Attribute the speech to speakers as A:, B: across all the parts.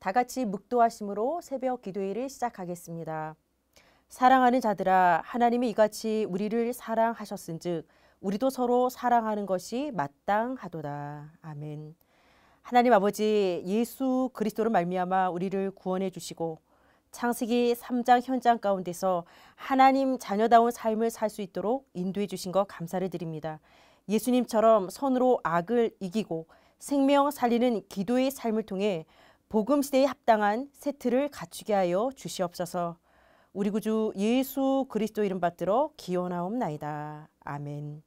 A: 다 같이 묵도하심으로 새벽 기도회를 시작하겠습니다. 사랑하는 자들아 하나님이 이같이 우리를 사랑하셨은즉 우리도 서로 사랑하는 것이 마땅하도다. 아멘. 하나님 아버지 예수 그리스도로 말미암아 우리를 구원해 주시고 창세기 3장 현장 가운데서 하나님 자녀다운 삶을 살 수 있도록 인도해 주신 것 감사를 드립니다. 예수님처럼 선으로 악을 이기고 생명 살리는 기도의 삶을 통해 복음 시대에 합당한 세트를 갖추게 하여 주시옵소서. 우리 구주 예수 그리스도 이름 받들어 기원하옵나이다. 아멘.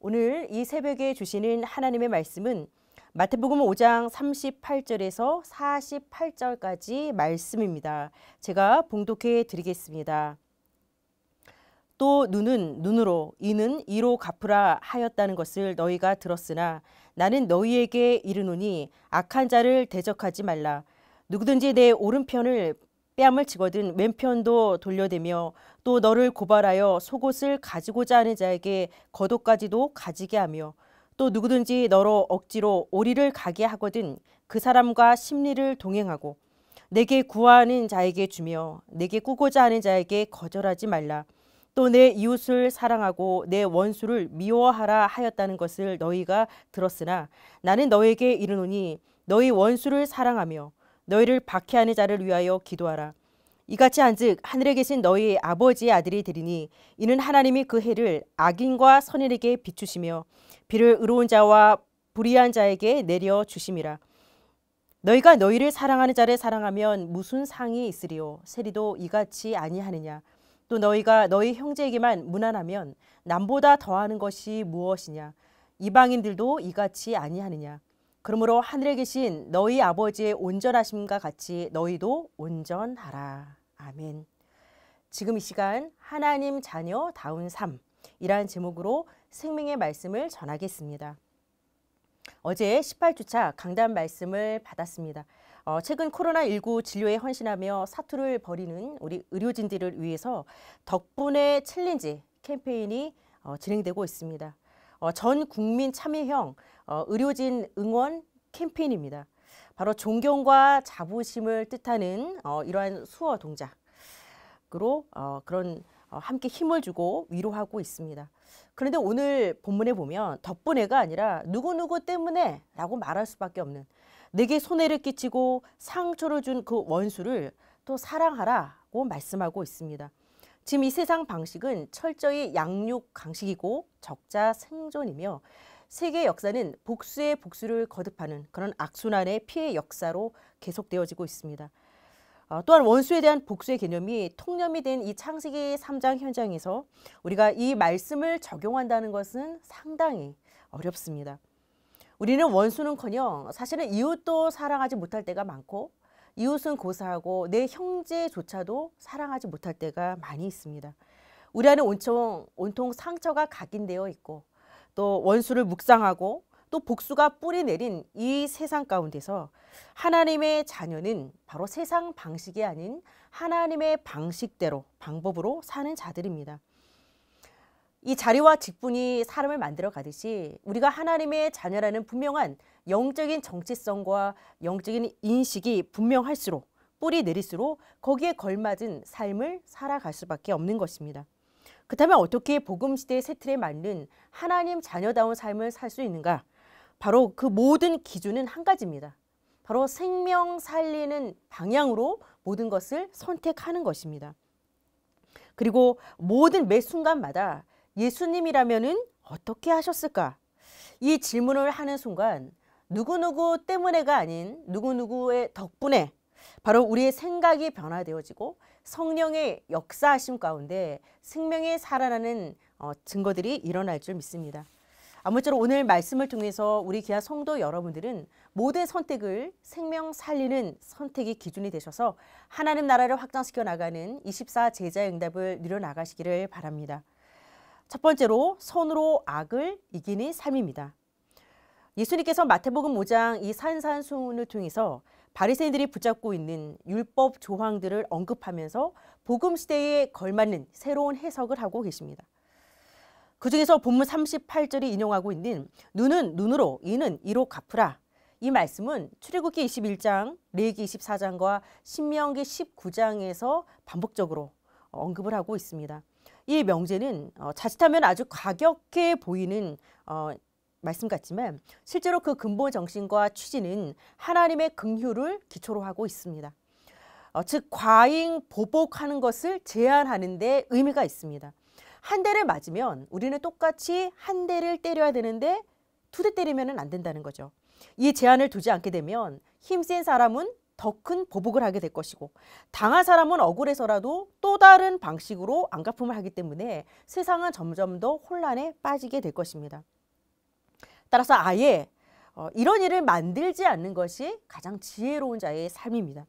A: 오늘 이 새벽에 주시는 하나님의 말씀은 마태복음 5장 38절에서 48절까지 말씀입니다. 제가 봉독해 드리겠습니다. 또 눈은 눈으로 이는 이로 갚으라 하였다는 것을 너희가 들었으나 나는 너희에게 이르노니 악한 자를 대적하지 말라. 누구든지 내 오른편을 뺨을 치거든 왼편도 돌려대며 또 너를 고발하여 속옷을 가지고자 하는 자에게 겉옷까지도 가지게 하며 또 누구든지 너로 억지로 오리를 가게 하거든 그 사람과 심리를 동행하고 내게 구하는 자에게 주며 내게 꾸고자 하는 자에게 거절하지 말라. 또내 이웃을 사랑하고 내 원수를 미워하라 하였다는 것을 너희가 들었으나 나는 너에게 이르노니 너희 원수를 사랑하며 너희를 박해하는 자를 위하여 기도하라. 이같이 한즉 하늘에 계신 너희 아버지의 아들이 되리니 이는 하나님이 그 해를 악인과 선인에게 비추시며 비를 의로운 자와 불의한 자에게 내려 주심이라. 너희가 너희를 사랑하는 자를 사랑하면 무슨 상이 있으리요 세리도 이같이 아니하느냐 또 너희가 너희 형제에게만 무난하면 남보다 더하는 것이 무엇이냐 이방인들도 이같이 아니하느냐 그러므로 하늘에 계신 너희 아버지의 온전하심과 같이 너희도 온전하라 아멘 지금 이 시간 하나님 자녀 다운 삶이라는 제목으로 생명의 말씀을 전하겠습니다 어제 18주차 강단 말씀을 받았습니다 어, 최근 코로나19 진료에 헌신하며 사투를 벌이는 우리 의료진들을 위해서 덕분에 챌린지 캠페인이 어, 진행되고 있습니다. 어, 전 국민 참여형 어, 의료진 응원 캠페인입니다. 바로 존경과 자부심을 뜻하는 어, 이러한 수어 동작으로 어, 그런 어, 함께 힘을 주고 위로하고 있습니다. 그런데 오늘 본문에 보면 덕분에가 아니라 누구누구 때문에 라고 말할 수밖에 없는 내게 손해를 끼치고 상처를 준 그 원수를 또 사랑하라고 말씀하고 있습니다. 지금 이 세상 방식은 철저히 양육 강식이고 적자 생존이며 세계 역사는 복수의 복수를 거듭하는 그런 악순환의 피해 역사로 계속되어지고 있습니다. 어, 또한 원수에 대한 복수의 개념이 통념이 된 이 창세기 3장 현장에서 우리가 이 말씀을 적용한다는 것은 상당히 어렵습니다. 우리는 원수는커녕 사실은 이웃도 사랑하지 못할 때가 많고 이웃은 고사하고 내 형제조차도 사랑하지 못할 때가 많이 있습니다. 우리 안에 온통, 온통 상처가 각인되어 있고 또 원수를 묵상하고 또 복수가 뿌리 내린 이 세상 가운데서 하나님의 자녀는 바로 세상 방식이 아닌 하나님의 방식대로 방법으로 사는 자들입니다. 이 자리와 직분이 사람을 만들어 가듯이 우리가 하나님의 자녀라는 분명한 영적인 정체성과 영적인 인식이 분명할수록 뿌리 내릴수록 거기에 걸맞은 삶을 살아갈 수밖에 없는 것입니다. 그렇다면 어떻게 복음 시대의 세틀에 맞는 하나님 자녀다운 삶을 살 수 있는가? 바로 그 모든 기준은 한 가지입니다. 바로 생명 살리는 방향으로 모든 것을 선택하는 것입니다. 그리고 모든 매 순간마다 예수님이라면은 어떻게 하셨을까? 이 질문을 하는 순간 누구누구 때문에가 아닌 누구누구의 덕분에 바로 우리의 생각이 변화되어지고 성령의 역사하심 가운데 생명이 살아나는 어, 증거들이 일어날 줄 믿습니다. 아무쪼록 오늘 말씀을 통해서 우리 귀한 성도 여러분들은 모든 선택을 생명 살리는 선택의 기준이 되셔서 하나님 나라를 확장시켜 나가는 24 제자의 응답을 늘려나가시기를 바랍니다. 첫 번째로 선으로 악을 이기는 삶입니다. 예수님께서 마태복음 5장 이 산산수훈을 통해서 바리새인들이 붙잡고 있는 율법 조항들을 언급하면서 복음 시대에 걸맞는 새로운 해석을 하고 계십니다. 그 중에서 본문 38절이 인용하고 있는 눈은 눈으로 이는 이로 갚으라 이 말씀은 출애굽기 21장, 레위기 24장과 신명기 19장에서 반복적으로 언급을 하고 있습니다. 이 명제는 어, 자칫하면 아주 과격해 보이는 어, 말씀 같지만 실제로 그 근본 정신과 취지는 하나님의 긍휼을 기초로 하고 있습니다. 어, 즉 과잉 보복하는 것을 제한하는 데 의미가 있습니다. 한 대를 맞으면 우리는 똑같이 한 대를 때려야 되는데 두 대 때리면 안 된다는 거죠. 이 제한을 두지 않게 되면 힘센 사람은 더큰 보복을 하게 될 것이고 당한 사람은 억울해서라도 또 다른 방식으로 안갚음을 하기 때문에 세상은 점점 더 혼란에 빠지게 될 것입니다. 따라서 아예 어, 이런 일을 만들지 않는 것이 가장 지혜로운 자의 삶입니다.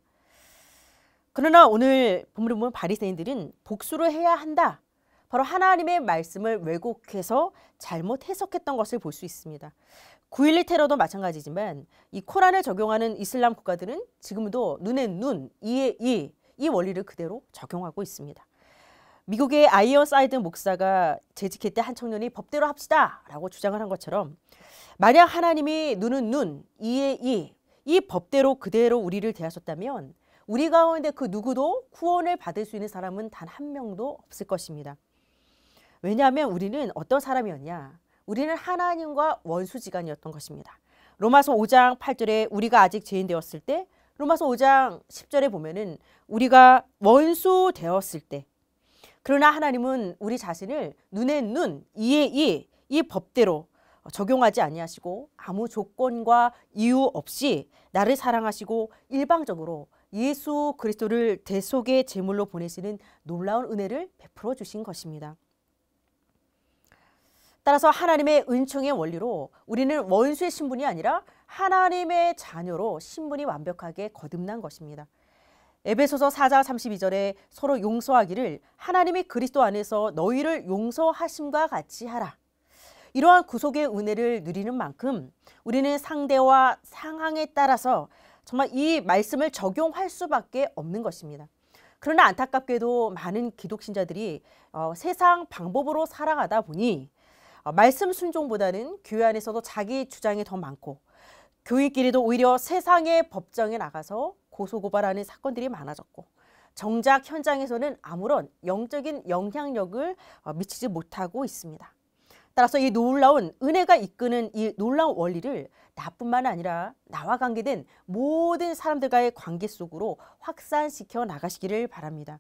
A: 그러나 오늘 본문을 보면 바리새인들은 복수를 해야 한다 바로 하나님의 말씀을 왜곡해서 잘못 해석했던 것을 볼 수 있습니다. 9.11 테러도 마찬가지지만 이 코란을 적용하는 이슬람 국가들은 지금도 눈에 눈, 이에 이, 이 원리를 그대로 적용하고 있습니다. 미국의 아이언 사이드 목사가 재직할 때한 청년이 법대로 합시다 라고 주장을 한 것처럼 만약 하나님이 눈은 눈, 이에 이, 이 법대로 그대로 우리를 대하셨다면 우리 가운데 그 누구도 구원을 받을 수 있는 사람은 단 한 명도 없을 것입니다. 왜냐하면 우리는 어떤 사람이었냐? 우리는 하나님과 원수지간이었던 것입니다. 로마서 5장 8절에 우리가 아직 죄인 되었을 때 로마서 5장 10절에 보면은 우리가 원수 되었을 때 그러나 하나님은 우리 자신을 눈에 눈, 이에 이, 이 법대로 적용하지 아니하시고 아무 조건과 이유 없이 나를 사랑하시고 일방적으로 예수 그리스도를 대속의 제물로 보내시는 놀라운 은혜를 베풀어 주신 것입니다. 따라서 하나님의 은총의 원리로 우리는 원수의 신분이 아니라 하나님의 자녀로 신분이 완벽하게 거듭난 것입니다. 에베소서 4장 32절에 서로 용서하기를 하나님이 그리스도 안에서 너희를 용서하심과 같이 하라. 이러한 구속의 은혜를 누리는 만큼 우리는 상대와 상황에 따라서 정말 이 말씀을 적용할 수밖에 없는 것입니다. 그러나 안타깝게도 많은 기독신자들이 어, 세상 방법으로 살아가다 보니 어, 말씀 순종보다는 교회 안에서도 자기 주장이 더 많고 교회끼리도 오히려 세상의 법정에 나가서 고소고발하는 사건들이 많아졌고 정작 현장에서는 아무런 영적인 영향력을 어, 미치지 못하고 있습니다. 따라서 이 놀라운 은혜가 이끄는 이 놀라운 원리를 나뿐만 아니라 나와 관계된 모든 사람들과의 관계 속으로 확산시켜 나가시기를 바랍니다.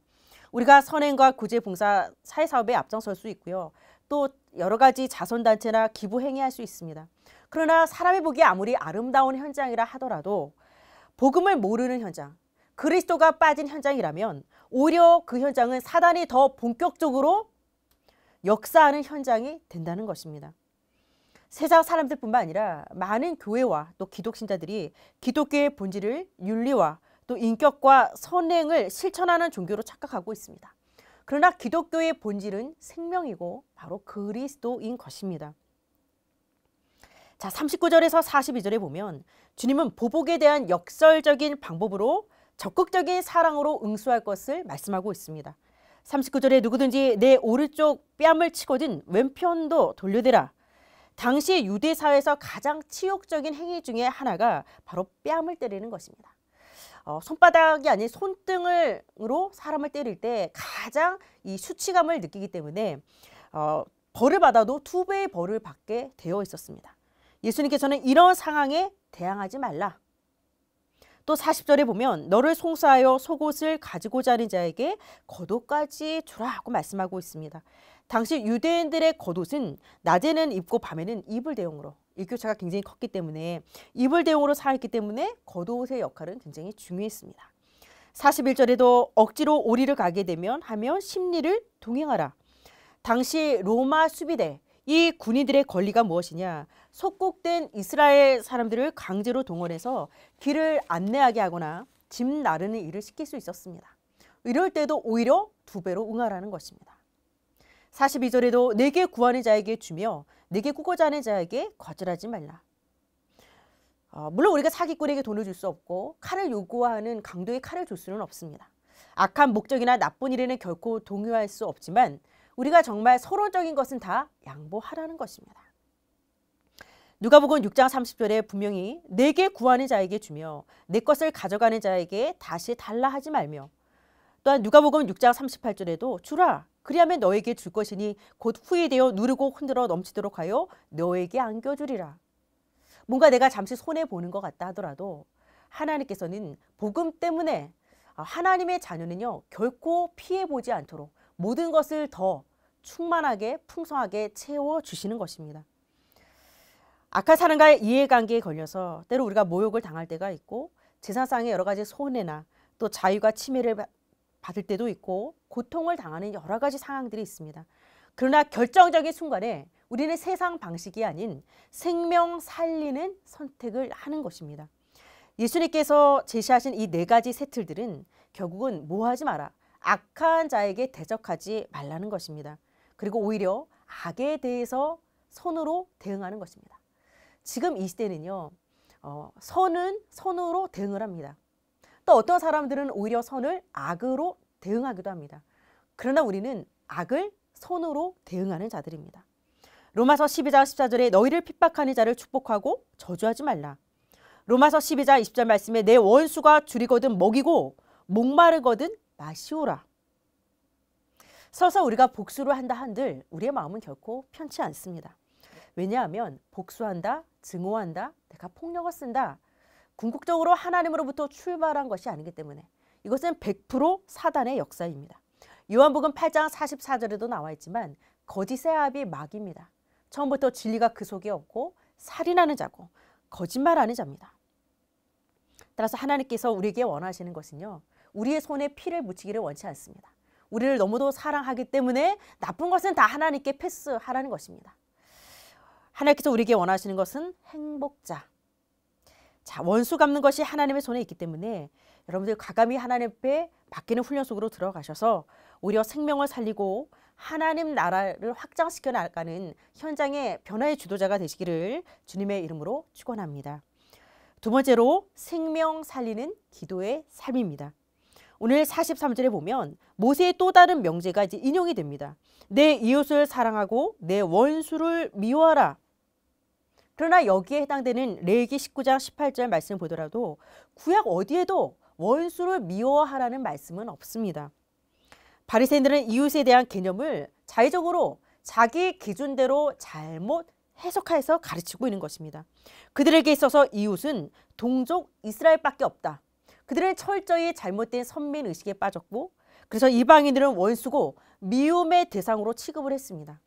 A: 우리가 선행과 구제 봉사 사회 사업에 앞장설 수 있고요. 또 여러 가지 자선단체나 기부 행위할 수 있습니다. 그러나 사람이 보기에 아무리 아름다운 현장이라 하더라도 복음을 모르는 현장, 그리스도가 빠진 현장이라면 오히려 그 현장은 사단이 더 본격적으로 역사하는 현장이 된다는 것입니다. 세상 사람들뿐만 아니라 많은 교회와 또 기독신자들이 기독교의 본질을 윤리와 또 인격과 선행을 실천하는 종교로 착각하고 있습니다. 그러나 기독교의 본질은 생명이고 바로 그리스도인 것입니다. 자, 39절에서 42절에 보면 주님은 보복에 대한 역설적인 방법으로 적극적인 사랑으로 응수할 것을 말씀하고 있습니다. 39절에 누구든지 내 오른쪽 뺨을 치거든 왼편도 돌려대라. 당시 유대 사회에서 가장 치욕적인 행위 중의 하나가 바로 뺨을 때리는 것입니다. 어, 손바닥이 아닌 손등으로 사람을 때릴 때 가장 이 수치감을 느끼기 때문에 어, 벌을 받아도 두 배의 벌을 받게 되어 있었습니다. 예수님께서는 이런 상황에 대항하지 말라. 또 40절에 보면 너를 송사하여 속옷을 가지고자 하는 자에게 겉옷까지 주라고 말씀하고 있습니다. 당시 유대인들의 겉옷은 낮에는 입고 밤에는 입을 대용으로 일교차가 굉장히 컸기 때문에 이불 대용으로 살았기 때문에 겉옷의 역할은 굉장히 중요했습니다. 41절에도 억지로 오리를 가게 되면 하면 심리를 동행하라. 당시 로마 수비대 이 군인들의 권리가 무엇이냐? 속국된 이스라엘 사람들을 강제로 동원해서 길을 안내하게 하거나 짐 나르는 일을 시킬 수 있었습니다. 이럴 때도 오히려 두 배로 응하라는 것입니다. 42절에도 내게 구하는 자에게 주며 네게 꾸고자는 자에게 거절하지 말라. 어, 물론 우리가 사기꾼에게 돈을 줄 수 없고 칼을 요구하는 강도의 칼을 줄 수는 없습니다. 악한 목적이나 나쁜 일에는 결코 동요할 수 없지만 우리가 정말 서론적인 것은 다 양보하라는 것입니다. 누가복음 6장 30절에 분명히 내게 구하는 자에게 주며 내 것을 가져가는 자에게 다시 달라 하지 말며 또한 누가복음 6장 38절에도 주라 그리하면 너에게 줄 것이니 곧 후회되어 누르고 흔들어 넘치도록 하여 너에게 안겨주리라. 뭔가 내가 잠시 손해 보는 것 같다 하더라도 하나님께서는 복음 때문에 아, 하나님의 자녀는요 결코 피해 보지 않도록 모든 것을 더 충만하게 풍성하게 채워 주시는 것입니다. 악한 사람과의 이해관계에 걸려서 때로 우리가 모욕을 당할 때가 있고 재산상의 여러 가지 손해나 또 자유가 침해를 받을 때도 있고 고통을 당하는 여러 가지 상황들이 있습니다. 그러나 결정적인 순간에 우리는 세상 방식이 아닌 생명 살리는 선택을 하는 것입니다. 예수님께서 제시하신 이 네 가지 세틀들은 결국은 뭐 하지 마라. 악한 자에게 대적하지 말라는 것입니다. 그리고 오히려 악에 대해서 선으로 대응하는 것입니다. 지금 이 시대는요, 어, 선은 선으로 대응을 합니다. 또 어떤 사람들은 오히려 선을 악으로 대응하기도 합니다. 그러나 우리는 악을 선으로 대응하는 자들입니다. 로마서 12장 14절에 너희를 핍박하는 자를 축복하고 저주하지 말라. 로마서 12장 20절 말씀에 내 원수가 줄이거든 먹이고 목마르거든 마시오라. 서서 우리가 복수를 한다 한들 우리의 마음은 결코 편치 않습니다. 왜냐하면 복수한다, 증오한다, 내가 폭력을 쓴다 궁극적으로 하나님으로부터 출발한 것이 아니기 때문에 이것은 100% 사단의 역사입니다. 요한복음 8장 44절에도 나와 있지만 거짓의 압이 막입니다. 처음부터 진리가 그 속에 없고 살인하는 자고 거짓말하는 자입니다. 따라서 하나님께서 우리에게 원하시는 것은요. 우리의 손에 피를 묻히기를 원치 않습니다. 우리를 너무도 사랑하기 때문에 나쁜 것은 다 하나님께 패스하라는 것입니다. 하나님께서 우리에게 원하시는 것은 행복자, 자, 원수 갚는 것이 하나님의 손에 있기 때문에 여러분들 과감히 하나님 앞에 바뀌는 훈련 속으로 들어가셔서 오히려 생명을 살리고 하나님 나라를 확장시켜 나가는 현장의 변화의 주도자가 되시기를 주님의 이름으로 축원합니다. 두 번째로 생명 살리는 기도의 삶입니다. 오늘 43절에 보면 모세의 또 다른 명제가 이제 인용이 됩니다. 내 이웃을 사랑하고 내 원수를 미워하라. 그러나 여기에 해당되는 레위기 19장 18절 말씀을 보더라도 구약 어디에도 원수를 미워하라는 말씀은 없습니다. 바리새인들은 이웃에 대한 개념을 자의적으로 자기 기준대로 잘못 해석해서 가르치고 있는 것입니다. 그들에게 있어서 이웃은 동족 이스라엘밖에 없다. 그들은 철저히 잘못된 선민 의식에 빠졌고 그래서 이방인들은 원수고 미움의 대상으로 취급을 했습니다.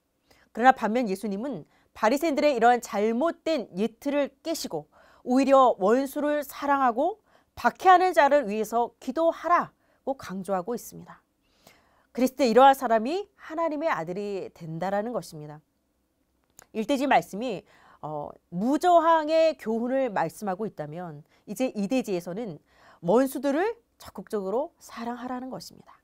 A: 그러나 반면 예수님은 바리새인들의 이러한 잘못된 예틀을 깨시고 오히려 원수를 사랑하고 박해하는 자를 위해서 기도하라고 강조하고 있습니다. 그리스도의 이러한 사람이 하나님의 아들이 된다라는 것입니다. 일대지 말씀이 어, 무저항의 교훈을 말씀하고 있다면 이제 이대지에서는 원수들을 적극적으로 사랑하라는 것입니다.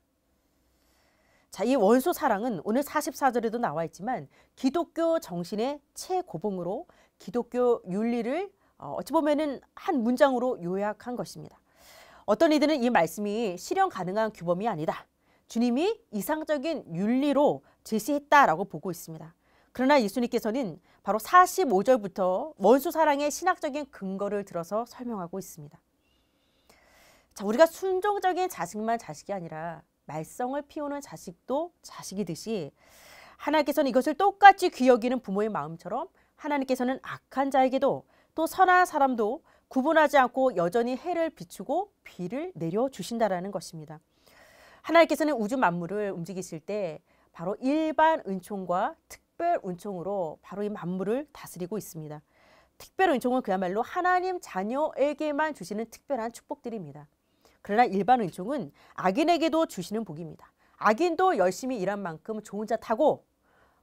A: 자, 이 원수 사랑은 오늘 44절에도 나와 있지만 기독교 정신의 최고봉으로 기독교 윤리를 어, 어찌 보면은 한 문장으로 요약한 것입니다. 어떤 이들은 이 말씀이 실현 가능한 규범이 아니다. 주님이 이상적인 윤리로 제시했다라고 보고 있습니다. 그러나 예수님께서는 바로 45절부터 원수 사랑의 신학적인 근거를 들어서 설명하고 있습니다. 자, 우리가 순종적인 자식만 자식이 아니라 말썽을 피우는 자식도 자식이듯이 하나님께서는 이것을 똑같이 귀여기는 부모의 마음처럼 하나님께서는 악한 자에게도 또 선한 사람도 구분하지 않고 여전히 해를 비추고 비를 내려 주신다라는 것입니다. 하나님께서는 우주 만물을 움직이실 때 바로 일반 은총과 특별 은총으로 바로 이 만물을 다스리고 있습니다. 특별 은총은 그야말로 하나님 자녀에게만 주시는 특별한 축복들입니다. 그러나 일반 은총은 악인에게도 주시는 복입니다. 악인도 열심히 일한 만큼 좋은 자 타고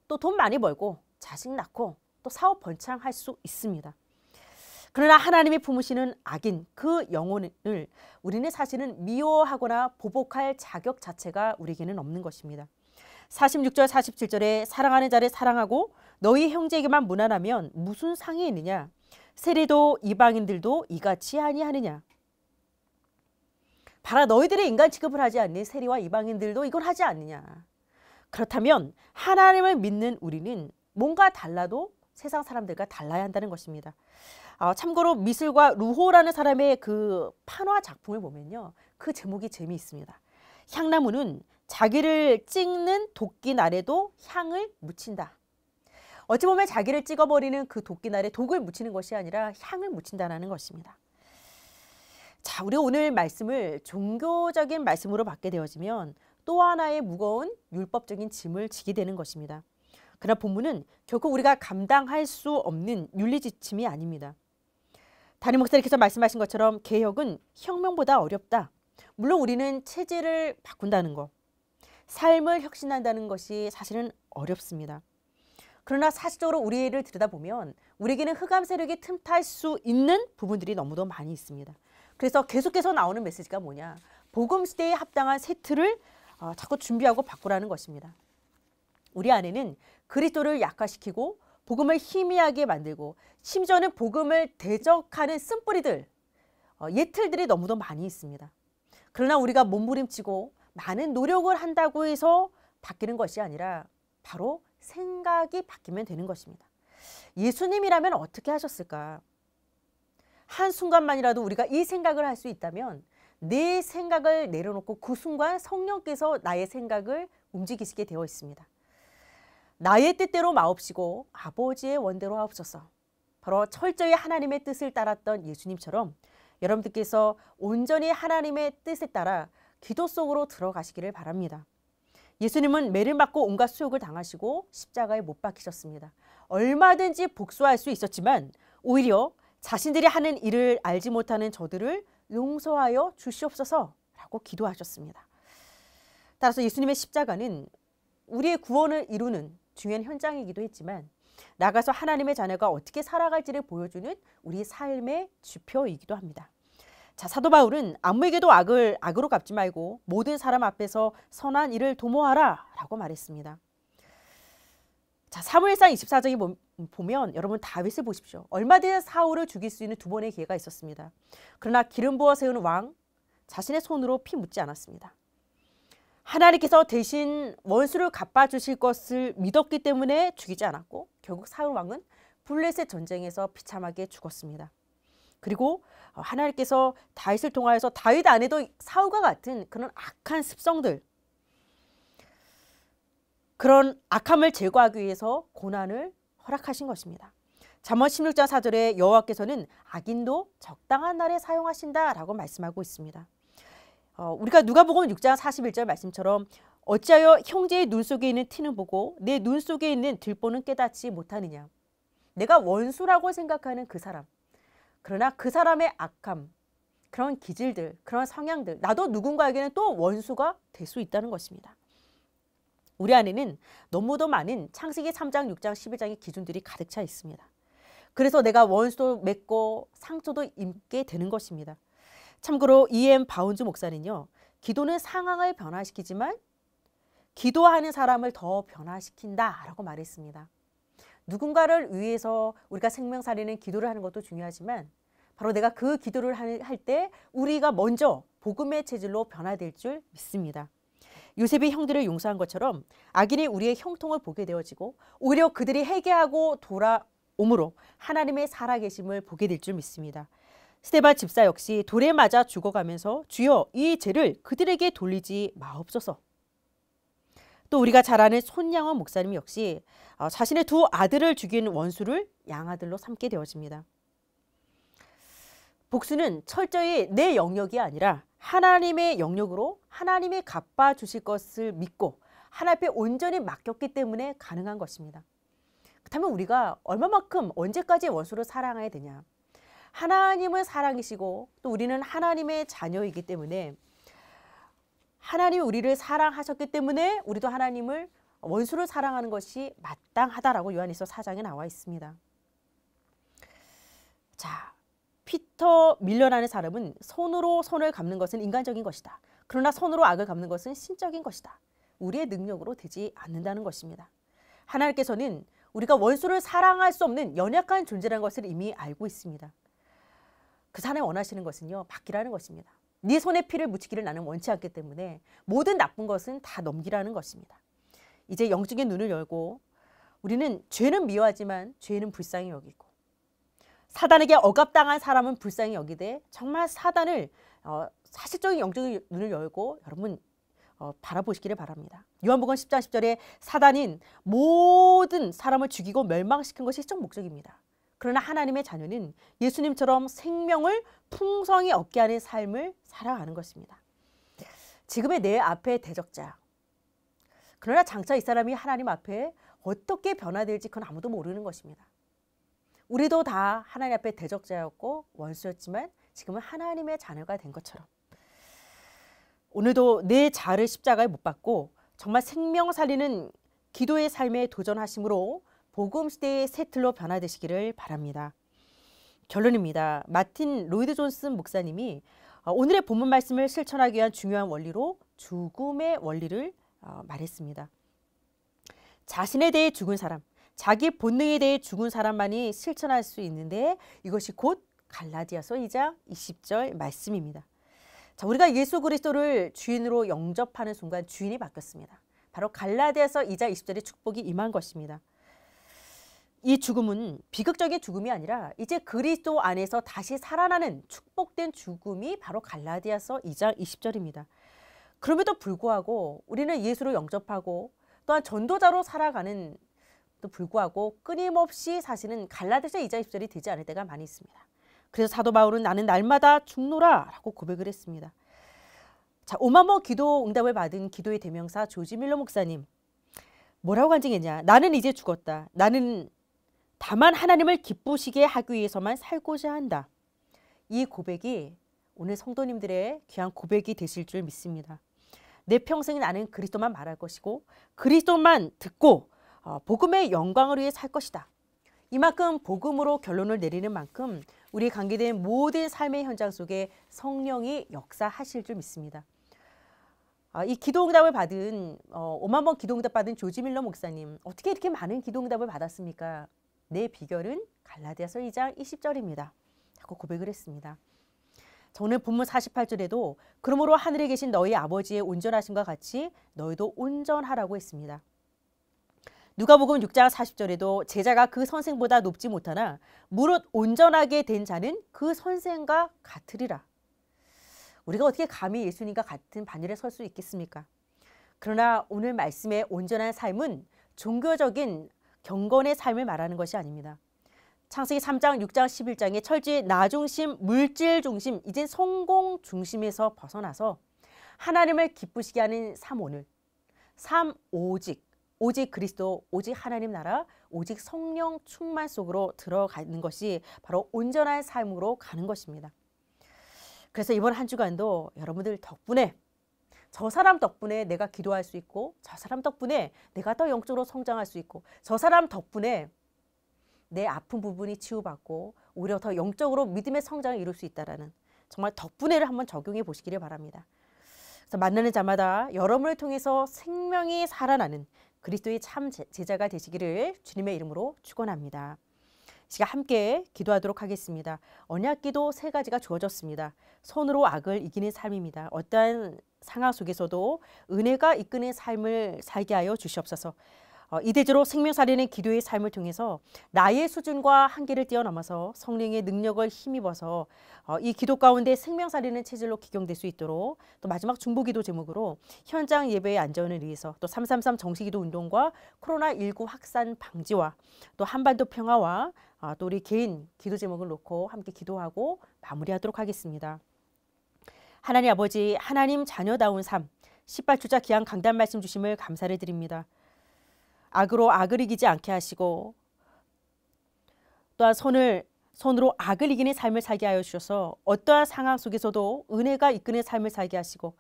A: 또 돈 많이 벌고 자식 낳고 또 사업 번창할 수 있습니다. 그러나 하나님이 품으시는 악인 그 영혼을 우리는 사실은 미워하거나 보복할 자격 자체가 우리에게는 없는 것입니다. 46절 47절에 사랑하는 자를 사랑하고 너희 형제에게만 무난하면 무슨 상이 있느냐 세례도 이방인들도 이같이 하니하느냐 바라 너희들의 인간 취급을 하지 않니 세리와 이방인들도 이걸 하지 않느냐. 그렇다면 하나님을 믿는 우리는 뭔가 달라도 세상 사람들과 달라야 한다는 것입니다. 어, 참고로 미술과 루호라는 사람의 그 판화 작품을 보면요. 그 제목이 재미있습니다. 향나무는 자기를 찍는 도끼날에도 향을 묻힌다. 어찌 보면 자기를 찍어버리는 그 도끼날에 독을 묻히는 것이 아니라 향을 묻힌다는 것입니다. 자, 우리 오늘 말씀을 종교적인 말씀으로 받게 되어지면 또 하나의 무거운 율법적인 짐을 지게 되는 것입니다. 그러나 본문은 결코 우리가 감당할 수 없는 윤리 지침이 아닙니다. 다니 목사님께서 말씀하신 것처럼 개혁은 혁명보다 어렵다. 물론 우리는 체제를 바꾼다는 것, 삶을 혁신한다는 것이 사실은 어렵습니다. 그러나 사실적으로 우리를 들여다보면 우리에게는 흑암 세력이 틈탈 수 있는 부분들이 너무도 많이 있습니다. 그래서 계속해서 나오는 메시지가 뭐냐. 복음 시대에 합당한 세트를 어, 자꾸 준비하고 바꾸라는 것입니다. 우리 안에는 그리스도를 약화시키고 복음을 희미하게 만들고 심지어는 복음을 대적하는 쓴뿌리들, 어, 예틀들이 너무도 많이 있습니다. 그러나 우리가 몸부림치고 많은 노력을 한다고 해서 바뀌는 것이 아니라 바로 생각이 바뀌면 되는 것입니다. 예수님이라면 어떻게 하셨을까? 한순간만이라도 우리가 이 생각을 할 수 있다면 내 생각을 내려놓고 그 순간 성령께서 나의 생각을 움직이시게 되어 있습니다. 나의 뜻대로 마옵시고 아버지의 원대로 하옵소서. 바로 철저히 하나님의 뜻을 따랐던 예수님처럼 여러분들께서 온전히 하나님의 뜻에 따라 기도 속으로 들어가시기를 바랍니다. 예수님은 매를 맞고 온갖 수욕을 당하시고 십자가에 못 박히셨습니다. 얼마든지 복수할 수 있었지만 오히려 자신들이 하는 일을 알지 못하는 저들을 용서하여 주시옵소서라고 기도하셨습니다. 따라서 예수님의 십자가는 우리의 구원을 이루는 중요한 현장이기도 했지만 나가서 하나님의 자녀가 어떻게 살아갈지를 보여주는 우리 삶의 지표이기도 합니다. 자, 사도 바울은 아무에게도 악을 악으로 갚지 말고 모든 사람 앞에서 선한 일을 도모하라라고 말했습니다. 자, 사무엘상 24장에 보면 여러분 다윗을 보십시오. 얼마든지 사울을 죽일 수 있는 두 번의 기회가 있었습니다. 그러나 기름 부어 세운 왕 자신의 손으로 피 묻지 않았습니다. 하나님께서 대신 원수를 갚아주실 것을 믿었기 때문에 죽이지 않았고 결국 사울 왕은 블레셋 전쟁에서 비참하게 죽었습니다. 그리고 하나님께서 다윗을 통하여서 다윗 안에도 사울과 같은 그런 악한 습성들 그런 악함을 제거하기 위해서 고난을 허락하신 것입니다. 잠언 16장 4절에 여호와께서는 악인도 적당한 날에 사용하신다라고 말씀하고 있습니다. 어, 우리가 누가복음 6장 41절 말씀처럼 어찌하여 형제의 눈 속에 있는 티는 보고 내 눈 속에 있는 들보는 깨닫지 못하느냐. 내가 원수라고 생각하는 그 사람. 그러나 그 사람의 악함, 그런 기질들, 그런 성향들, 나도 누군가에게는 또 원수가 될 수 있다는 것입니다. 우리 안에는 너무도 많은 창세기 3장, 6장, 11장의 기준들이 가득 차 있습니다. 그래서 내가 원수도 맺고 상처도 입게 되는 것입니다. 참고로 E.M. 바운즈 목사는요. 기도는 상황을 변화시키지만 기도하는 사람을 더 변화시킨다라고 말했습니다. 누군가를 위해서 우리가 생명살리는 기도를 하는 것도 중요하지만 바로 내가 그 기도를 할 때 우리가 먼저 복음의 체질로 변화될 줄 믿습니다. 요셉이 형들을 용서한 것처럼 악인이 우리의 형통을 보게 되어지고 오히려 그들이 회개하고 돌아옴으로 하나님의 살아계심을 보게 될 줄 믿습니다. 스테반 집사 역시 돌에 맞아 죽어가면서 주여 이 죄를 그들에게 돌리지 마옵소서. 또 우리가 잘 아는 손양원 목사님 역시 어, 자신의 두 아들을 죽인 원수를 양아들로 삼게 되어집니다. 복수는 철저히 내 영역이 아니라 하나님의 영역으로 하나님이 갚아 주실 것을 믿고 하나님 앞에 온전히 맡겼기 때문에 가능한 것입니다. 그렇다면 우리가 얼마만큼 언제까지 원수를 사랑해야 되냐? 하나님은 사랑이시고 또 우리는 하나님의 자녀이기 때문에 하나님이 우리를 사랑하셨기 때문에 우리도 하나님을 원수를 사랑하는 것이 마땅하다라고 요한일서 4장에 나와 있습니다. 자, 피터 밀러라는 사람은 손으로 손을 감는 것은 인간적인 것이다. 그러나 손으로 악을 감는 것은 신적인 것이다. 우리의 능력으로 되지 않는다는 것입니다. 하나님께서는 우리가 원수를 사랑할 수 없는 연약한 존재라는 것을 이미 알고 있습니다. 그 사람이 원하시는 것은요, 바뀌라는 것입니다. 네 손에 피를 묻히기를 나는 원치 않기 때문에 모든 나쁜 것은 다 넘기라는 것입니다. 이제 영적인 눈을 열고 우리는 죄는 미워하지만 죄는 불쌍히 여기고 사단에게 억압당한 사람은 불쌍히 여기되 정말 사단을 어, 사실적인 영적인 눈을 열고 여러분 어, 바라보시기를 바랍니다. 요한복음 10장 10절에 사단인 모든 사람을 죽이고 멸망시킨 것이 실적 목적입니다. 그러나 하나님의 자녀는 예수님처럼 생명을 풍성히 얻게 하는 삶을 살아가는 것입니다. 지금의 내 앞에 대적자. 그러나 장차 이 사람이 하나님 앞에 어떻게 변화될지 그건 아무도 모르는 것입니다. 우리도 다 하나님 앞에 대적자였고 원수였지만 지금은 하나님의 자녀가 된 것처럼 오늘도 내 자를 십자가에 못 박고 정말 생명 살리는 기도의 삶에 도전하심으로 복음 시대의 새 틀로 변화되시기를 바랍니다. 결론입니다. 마틴 로이드 존슨 목사님이 어, 오늘의 본문 말씀을 실천하기 위한 중요한 원리로 죽음의 원리를 어, 말했습니다. 자신에 대해 죽은 사람, 자기 본능에 대해 죽은 사람만이 실천할 수 있는데 이것이 곧 갈라디아서 2장 20절 말씀입니다. 자, 우리가 예수 그리스도를 주인으로 영접하는 순간 주인이 바뀌었습니다. 바로 갈라디아서 2장 20절의 축복이 임한 것입니다. 이 죽음은 비극적인 죽음이 아니라 이제 그리스도 안에서 다시 살아나는 축복된 죽음이 바로 갈라디아서 2장 20절입니다. 그럼에도 불구하고 우리는 예수를 영접하고 또한 전도자로 살아가는 또 불구하고 끊임없이 사실은 갈라디아서 2장 2절이 되지 않을 때가 많이 있습니다. 그래서 사도 바울은 나는 날마다 죽노라라고 고백을 했습니다. 자, 오마모 기도 응답을 받은 기도의 대명사 조지 밀러 목사님. 뭐라고 간증했냐? 나는 이제 죽었다. 나는 다만 하나님을 기쁘시게 하기 위해서만 살고자 한다. 이 고백이 오늘 성도님들의 귀한 고백이 되실 줄 믿습니다. 내 평생 나는 그리스도만 말할 것이고 그리스도만 듣고 어, 복음의 영광을 위해 살 것이다. 이만큼 복음으로 결론을 내리는 만큼 우리 관계된 모든 삶의 현장 속에 성령이 역사하실 줄 믿습니다. 아, 이 기도응답을 받은 5만 어, 번 기도응답 받은 조지 밀러 목사님 어떻게 이렇게 많은 기도응답을 받았습니까? 내 비결은 갈라디아서 2장 20절입니다. 자꾸 고백을 했습니다. 저는 본문 48절에도 그러므로 하늘에 계신 너희 아버지의 온전하심과 같이 너희도 온전하라고 했습니다. 누가복음 6장 40절에도 제자가 그 선생보다 높지 못하나 무릇 온전하게 된 자는 그 선생과 같으리라. 우리가 어떻게 감히 예수님과 같은 반열에 설 수 있겠습니까? 그러나 오늘 말씀의 온전한 삶은 종교적인 경건의 삶을 말하는 것이 아닙니다. 창세기 3장, 6장, 11장의 철저히 나 중심, 물질 중심, 이젠 성공 중심에서 벗어나서 하나님을 기쁘시게 하는 삶 오늘, 삶 오직, 오직 그리스도, 오직 하나님 나라, 오직 성령 충만 속으로 들어가는 것이 바로 온전한 삶으로 가는 것입니다. 그래서 이번 한 주간도 여러분들 덕분에 저 사람 덕분에 내가 기도할 수 있고 저 사람 덕분에 내가 더 영적으로 성장할 수 있고 저 사람 덕분에 내 아픈 부분이 치유받고 오히려 더 영적으로 믿음의 성장을 이룰 수 있다라는 정말 덕분에를 한번 적용해 보시기를 바랍니다. 그래서 만나는 자마다 여러분을 통해서 생명이 살아나는 그리스도의 참 제자가 되시기를 주님의 이름으로 축원합니다. 시가 함께 기도하도록 하겠습니다. 언약기도 세 가지가 주어졌습니다. 손으로 악을 이기는 삶입니다. 어떠한 상황 속에서도 은혜가 이끄는 삶을 살게 하여 주시옵소서. 어, 이대주로 생명살리는 기도의 삶을 통해서 나의 수준과 한계를 뛰어넘어서 성령의 능력을 힘입어서 어, 이 기도 가운데 생명살리는 체질로 기경될 수 있도록 또 마지막 중보기도 제목으로 현장 예배의 안전을 위해서 또 333 정시기도 운동과 코로나19 확산 방지와 또 한반도 평화와 어, 또 우리 개인 기도 제목을 놓고 함께 기도하고 마무리하도록 하겠습니다. 하나님 아버지 하나님 자녀다운 삶 18주자 기한 강단 말씀 주심을 감사를 드립니다. 악으로 악을 이기지 않게 하시고 또한 손을 손으로 악을 이기는 삶을 살게 하여 주셔서 어떠한 상황 속에서도 은혜가 이끄는 삶을 살게 하시고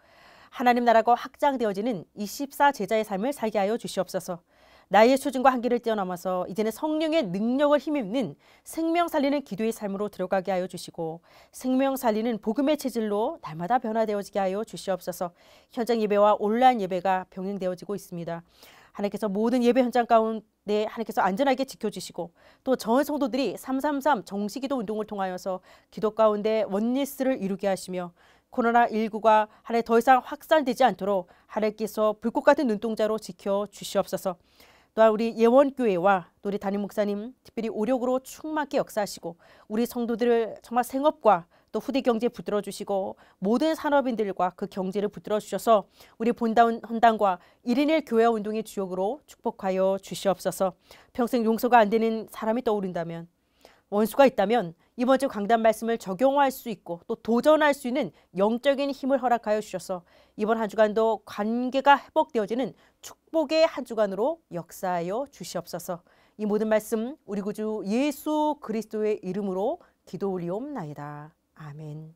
A: 하나님 나라가 확장되어지는 24 제자의 삶을 살게 하여 주시옵소서. 나의 수준과 한계를 뛰어넘어서 이제는 성령의 능력을 힘입는 생명 살리는 기도의 삶으로 들어가게 하여 주시고 생명 살리는 복음의 체질로 날마다 변화되어지게 하여 주시옵소서. 현장 예배와 온라인 예배가 병행되어지고 있습니다. 하나님께서 모든 예배 현장 가운데 하나님께서 안전하게 지켜주시고 또 전 성도들이 333 정시기도 운동을 통하여서 기도 가운데 원리스를 이루게 하시며 코로나19가 하나에더 이상 확산되지 않도록 하나님께서 불꽃 같은 눈동자로 지켜 주시옵소서. 또한 우리 예원교회와 또 우리 담임 목사님 특별히 오력으로 충만하게 역사하시고 우리 성도들을 정말 생업과 또 후대 경제 붙들어 주시고 모든 산업인들과 그 경제를 붙들어 주셔서 우리 본다운 헌당과 1인일 교회 운동의 주역으로 축복하여 주시옵소서. 평생 용서가 안 되는 사람이 떠오른다면 원수가 있다면 이번 주 강단 말씀을 적용할 수 있고 또 도전할 수 있는 영적인 힘을 허락하여 주셔서 이번 한 주간도 관계가 회복되어지는 축복의 한 주간으로 역사하여 주시옵소서. 이 모든 말씀 우리 구주 예수 그리스도의 이름으로 기도 올리옵나이다. 아멘.